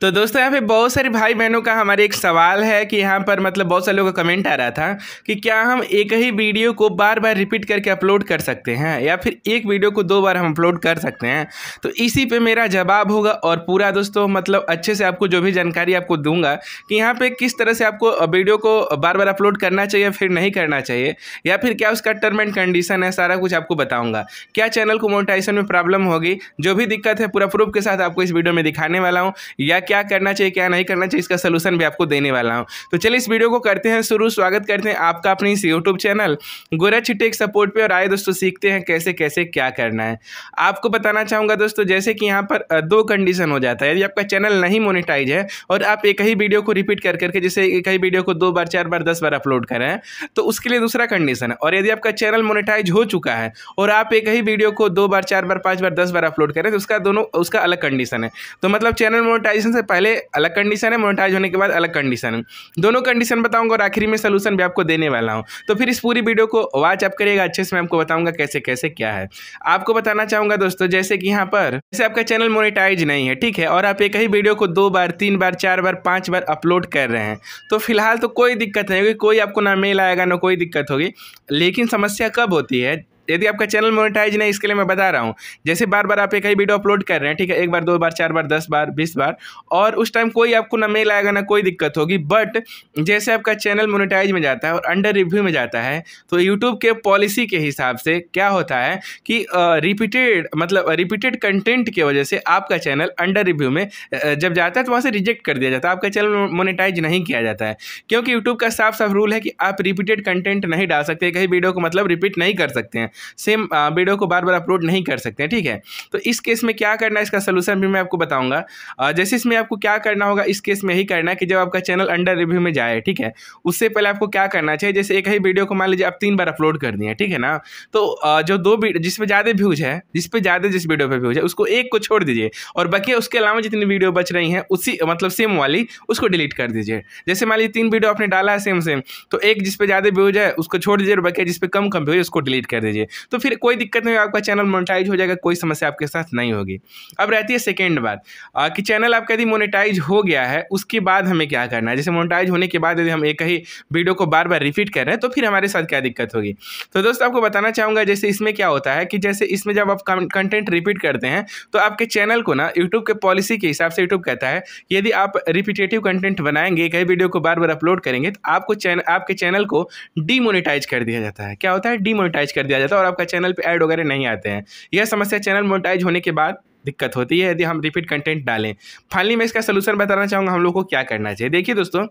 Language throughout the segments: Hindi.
तो दोस्तों यहाँ पे बहुत सारे भाई बहनों का हमारे एक सवाल है कि यहाँ पर मतलब बहुत सारे लोगों का कमेंट आ रहा था कि क्या हम एक ही वीडियो को बार बार रिपीट करके अपलोड कर सकते हैं या फिर एक वीडियो को दो बार हम अपलोड कर सकते हैं तो इसी पे मेरा जवाब होगा और पूरा दोस्तों मतलब अच्छे से आपको जो भी जानकारी आपको दूंगा कि यहाँ पर किस तरह से आपको वीडियो को बार बार अपलोड करना चाहिए फिर नहीं करना चाहिए या फिर क्या उसका टर्म एंड कंडीशन है सारा कुछ आपको बताऊँगा क्या चैनल को मोनिटाइजेशन में प्रॉब्लम होगी जो भी दिक्कत है पूरा प्रूफ के साथ आपको इस वीडियो में दिखाने वाला हूँ या क्या करना चाहिए क्या नहीं करना चाहिए इसका सोल्यूशन भी आपको देने वाला हूँ तो चलिए इस वीडियो को करते हैं शुरू स्वागत करते हैं आपका अपनी इस यूट्यूब चैनल गोरा छिट्टे सपोर्ट पे और आए दोस्तों सीखते हैं कैसे कैसे क्या करना है आपको बताना चाहूँगा दोस्तों जैसे कि यहाँ पर दो कंडीशन हो जाता है यदि आपका चैनल नहीं मोनिटाइज है और आप एक ही वीडियो को रिपीट कर करके जैसे एक ही वीडियो को दो बार चार बार दस बार अपलोड करें तो उसके लिए दूसरा कंडीशन है और यदि आपका चैनल मोनिटाइज हो चुका है और आप एक ही वीडियो को दो बार चार बार पांच बार दस बार अपलोड करें तो उसका दोनों उसका अलग कंडीशन है तो मतलब चैनल मोनिटाइजेशन से पहले अलग कंडीशन है मोनेटाइज होने के बाद अलग कंडीशन है दोनों कंडीशन बताऊंगा और आखिरी में सोल्यूशन भी आपको देने वाला हूँ तो फिर इस पूरी वीडियो को वॉच अप करिएगा अच्छे से मैं आपको बताऊंगा कैसे कैसे क्या है आपको बताना चाहूंगा दोस्तों जैसे कि यहाँ पर जैसे आपका चैनल मोनिटाइज नहीं है ठीक है और आप एक ही वीडियो को दो बार तीन बार चार बार पाँच बार अपलोड कर रहे हैं तो फिलहाल तो कोई दिक्कत नहीं होगी कोई आपको ना मेल आएगा ना कोई दिक्कत होगी लेकिन समस्या कब होती है यदि आपका चैनल मोनेटाइज नहीं इसके लिए मैं बता रहा हूँ जैसे बार बार आप एक ही वीडियो अपलोड कर रहे हैं ठीक है एक बार दो बार चार बार दस बार बीस बार और उस टाइम कोई आपको ना मेल आएगा ना कोई दिक्कत होगी बट जैसे आपका चैनल मोनेटाइज में जाता है और अंडर रिव्यू में जाता है तो यूट्यूब के पॉलिसी के हिसाब से क्या होता है कि रिपीटेड मतलब रिपीटेड कंटेंट की वजह से आपका चैनल अंडर रिव्यू में जब जाता है तो वहाँ से रिजेक्ट कर दिया जाता है आपका चैनल मोनिटाइज नहीं किया जाता है क्योंकि यूट्यूब का साफ साफ रूल है कि आप रिपीटेड कंटेंट नहीं डाल सकते कहीं वीडियो को मतलब रिपीट नहीं कर सकते हैं सेम वीडियो uh, को बार बार अपलोड नहीं कर सकते ठीक है तो इस केस में क्या करना है इसका सोल्यूशन भी मैं आपको बताऊँगा जैसे इसमें आपको क्या करना होगा इस केस में यही करना है कि जब आपका चैनल अंडर रिव्यू में जाए ठीक है उससे पहले आपको क्या करना चाहिए जैसे एक ही वीडियो को मान लीजिए आप तीन बार अपलोड कर दिए ठीक है ना तो जो दो जिसपे ज़्यादा व्यूज है जिसपे ज़्यादा जिस वीडियो पर व्यूज है उसको एक को छोड़ दीजिए और बाकी उसके अलावा जितनी वीडियो बच रही हैं उसी मतलब सेम वाली उसको डिलीट कर दीजिए जैसे मान लीजिए तीन वीडियो आपने डाला है सेम सेम तो एक जिसपे ज़्यादा व्यूज है उसको छोड़ दीजिए और बाकी जिसपे कम कम व्यूज उसको डिलीट कर दीजिए तो फिर कोई दिक्कत नहीं आपका चैनल मोनिटाइज हो जाएगा कोई समस्या आपके साथ नहीं होगी अब रहती है सेकेंड बात कि चैनल आपका यदि मोनिटाइज हो गया है उसके बाद हमें क्या करना है जैसे मोनिटाइज होने के बाद यदि हम एक ही वीडियो को बार बार रिपीट कर रहे हैं तो फिर हमारे साथ क्या दिक्कत होगी तो दोस्तों आपको बताना चाहूँगा जैसे इसमें क्या होता है कि जैसे इसमें जब आप कंटेंट रिपीट करते हैं तो आपके चैनल को ना यूट्यूब के पॉलिसी के हिसाब से यूट्यूब कहता है यदि आप रिपीटेटिव कंटेंट बनाएंगे कई वीडियो को बार बार अपलोड करेंगे तो आपको चैनल आपके चैनल को डीमोनिटाइज कर दिया जाता है क्या होता है डीमोनिटाइज कर दिया जाता है और आपका चैनल पर ऐड वगैरह नहीं आते हैं यह समस्या चैनल मोनिटाइज होने के बाद दिक्कत होती है यदि हम रिपीट कंटेंट डालें फाइनली मैं इसका सलूशन बताना चाहूँगा हम लोग को क्या करना चाहिए देखिए दोस्तों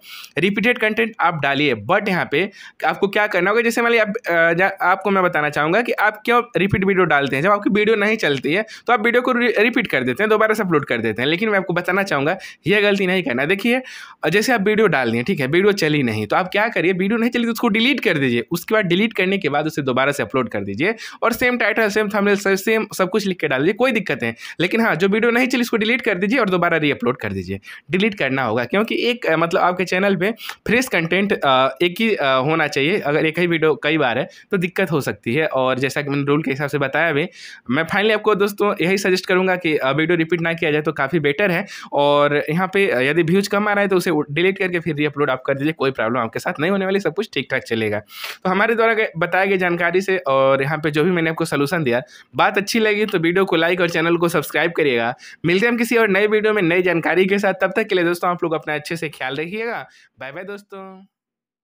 रिपीटेड कंटेंट आप डालिए बट यहाँ पे आपको क्या करना होगा जैसे मान लीजिए आप, आपको मैं बताना चाहूँगा कि आप क्यों रिपीट वीडियो डालते हैं जब आपकी वीडियो नहीं चलती है तो आप वीडियो को रिपीट कर देते हैं दोबारा से अपलोड कर देते हैं लेकिन मैं आपको बताना चाहूँगा यह गलती नहीं करना देखिए जैसे आप वीडियो डाल दिए ठीक है वीडियो चली नहीं तो आप क्या करिए वीडियो नहीं चली तो उसको डिलीट कर दीजिए उसके बाद डिलीट करने के बाद उसे दोबारा से अपलोड कर दीजिए और same title same thumbnail same सब कुछ लिख के डाल दीजिए कोई दिक्कत है लेकिन हाँ जो वीडियो नहीं चली उसको डिलीट कर दीजिए और दोबारा रीअपलोड कर दीजिए डिलीट करना होगा क्योंकि एक मतलब आपके चैनल पर फ्रेश कंटेंट एक ही होना चाहिए अगर एक ही वीडियो कई बार है तो दिक्कत हो सकती है और जैसा कि मैंने रूल के हिसाब से बताया भी मैं फाइनली आपको दोस्तों यही सजेस्ट करूँगा कि वीडियो रिपीट ना किया जाए तो काफ़ी बेटर है और यहाँ पे यदि व्यूज़ कम आ रहा है तो उसे डिलीट करके फिर रीअपलोड आप कर दीजिए कोई प्रॉब्लम आपके साथ नहीं होने वाली सब कुछ ठीक ठाक चलेगा तो हमारे द्वारा बताया गई जानकारी से और यहाँ पर जो भी मैंने आपको सोल्यूशन दिया बात अच्छी लगी तो वीडियो को लाइक और चैनल को सब्सक्राइब सब्सक्राइब करिएगा मिलते हम किसी और नए वीडियो में नई जानकारी के साथ तब तक के लिए दोस्तों आप लोग अपना अच्छे से ख्याल रखिएगा बाय बाय दोस्तों